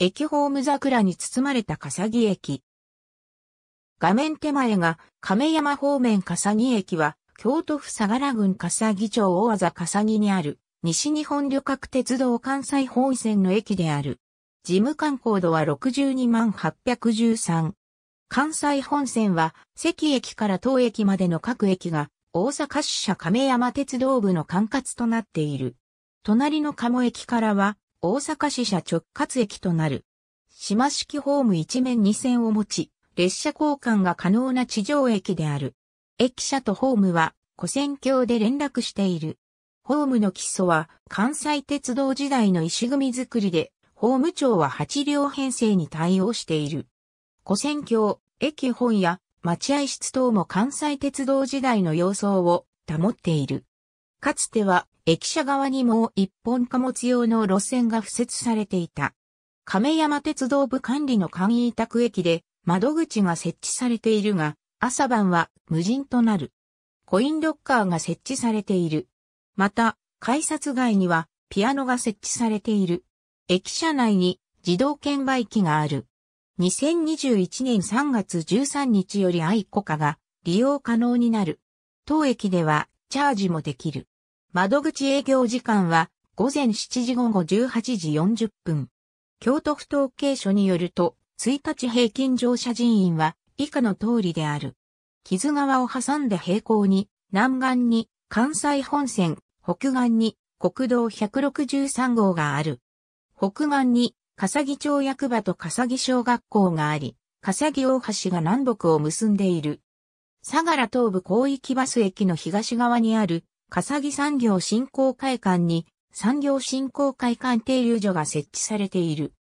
駅ホーム桜に包まれた笠木駅。画面手前が亀山方面笠木駅は、京都府相良郡笠木町大技笠木にある、西日本旅客鉄道関西本線の駅である。事務官高度は62万813。関西本線は、関駅から当駅までの各駅が、大阪支社亀山鉄道部の管轄となっている。隣の鴨駅からは、大阪市社直轄駅となる。島式ホーム一面2線を持ち、列車交換が可能な地上駅である。駅舎とホームは、古線橋で連絡している。ホームの基礎は関西鉄道時代の石組み作りで、ホーム庁は8両編成に対応している。古線橋、駅本や待合室等も関西鉄道時代の様相を保っている。かつては駅舎側にもう一本貨物用の路線が付設されていた。亀山鉄道部管理の簡易委託駅で窓口が設置されているが、朝晩は無人となる。コインロッカーが設置されている。また、改札外にはピアノが設置されている。駅舎内に自動券売機がある。2021年3月13日より愛子化が利用可能になる。当駅ではチャージもできる。窓口営業時間は午前7時午後18時40分。京都府統計所によると、1日平均乗車人員は以下の通りである。木津川を挟んで平行に、南岸に関西本線、北岸に国道163号がある。北岸に笠木町役場と笠木小学校があり、笠木大橋が南北を結んでいる。相良東部広域バス駅の東側にある笠木産業振興会館に産業振興会館停留所が設置されている。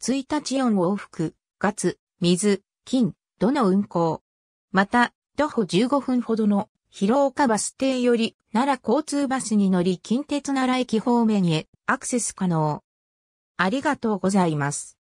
1日4往復、ツ、水、金、土の運行。また、徒歩15分ほどの広岡バス停より奈良交通バスに乗り近鉄奈良駅方面へアクセス可能。ありがとうございます。